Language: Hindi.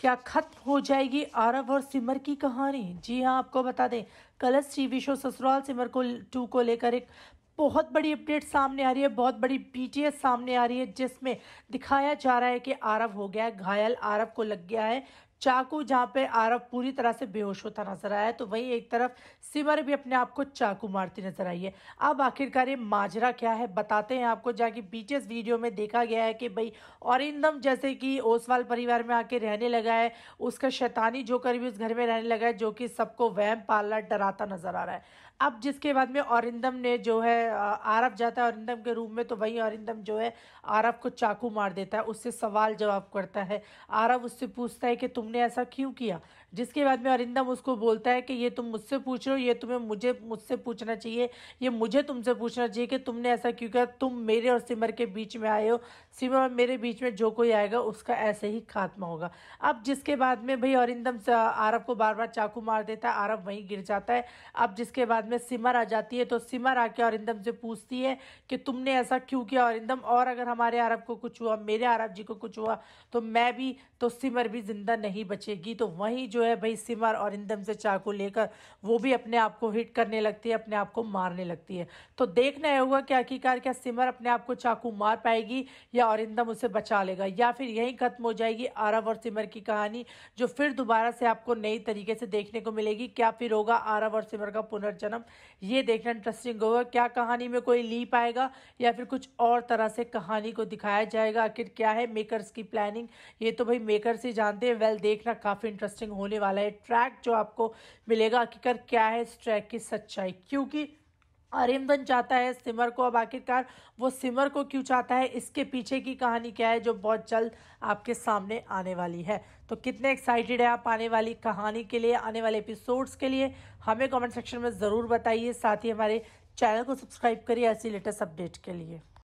क्या खत्म हो जाएगी आरव और सिमर की कहानी जी हाँ आपको बता दें कलश टीवी शो ससुराल सिमर को टू को लेकर एक बहुत बड़ी अपडेट सामने आ रही है बहुत बड़ी बीटीएस सामने आ रही है जिसमें दिखाया जा रहा है कि आरव हो गया है घायल आरव को लग गया है चाकू जहाँ पे आरव पूरी तरह से बेहोश होता नजर आया तो वहीं एक तरफ सिमर भी अपने आप को चाकू मारती नजर आई है अब आखिरकार ये माजरा क्या है बताते हैं आपको जाके पीछे इस वीडियो में देखा गया है कि भाई औरिंदम जैसे कि ओसवाल परिवार में आके रहने लगा है उसका शैतानी जोकर भी उस घर में रहने लगा है जो कि सबको वहम पालना डराता नजर आ रहा है अब जिसके बाद में औरिंदम ने जो है आरफ जाता है औरिंदम के रूम में तो वहीं औरिंदम जो है आरफ को चाकू मार देता है उससे सवाल जवाब करता है आरफ उससे पूछता है कि तुम तुमने ऐसा क्यों किया जिसके बाद में अरिंदम उसको बोलता है कि ये तुम मुझसे पूछ रहे हो ये तुम्हें मुझे मुझसे पूछना चाहिए ये मुझे तुमसे पूछना चाहिए कि तुमने ऐसा क्यों किया तुम मेरे और सिमर के बीच में आए हो सिमर मेरे बीच में जो कोई आएगा उसका ऐसे ही खात्मा होगा अब जिसके बाद में भाई अरिंदम आरब को बार बार चाकू मार देता है आरब वहीं गिर जाता है अब जिसके बाद में सिमर आ जाती है तो सिमर आके अरिंदम से पूछती है कि तुमने ऐसा क्यों किया अरिंदम और अगर हमारे अरब को कुछ हुआ मेरे आरब जी को कुछ हुआ तो मैं भी तो सिमर भी जिंदा नहीं नहीं बचेगी तो वहीं जो है भाई सिमर और इंदम से चाकू लेकर वो भी अपने आप को हिट करने लगती है अपने आप को मारने लगती है तो देखना है होगा कि आखिरकार क्या सिमर अपने आप को चाकू मार पाएगी या और इंदम उसे बचा लेगा या फिर यहीं खत्म हो जाएगी आरव और सिमर की कहानी जो फिर दोबारा से आपको नई तरीके से देखने को मिलेगी क्या फिर होगा आरव और सिमर का पुनर्जन्म ये देखना इंटरेस्टिंग होगा क्या कहानी में कोई लीप आएगा या फिर कुछ और तरह से कहानी को दिखाया जाएगा आखिर क्या है मेकर्स की प्लानिंग ये तो भाई मेकर्स ही जानते हैं वेल well, देखना काफ़ी इंटरेस्टिंग होने वाला है ट्रैक जो आपको मिलेगा आखिरकार क्या है इस ट्रैक की सच्चाई क्योंकि अरिंदन चाहता है सिमर को अब आखिरकार वो सिमर को क्यों चाहता है इसके पीछे की कहानी क्या है जो बहुत जल्द आपके सामने आने वाली है तो कितने एक्साइटेड है आप आने वाली कहानी के लिए आने वाले एपिसोड्स के लिए हमें कमेंट सेक्शन में ज़रूर बताइए साथ ही हमारे चैनल को सब्सक्राइब करिए ऐसी लेटेस्ट अपडेट के लिए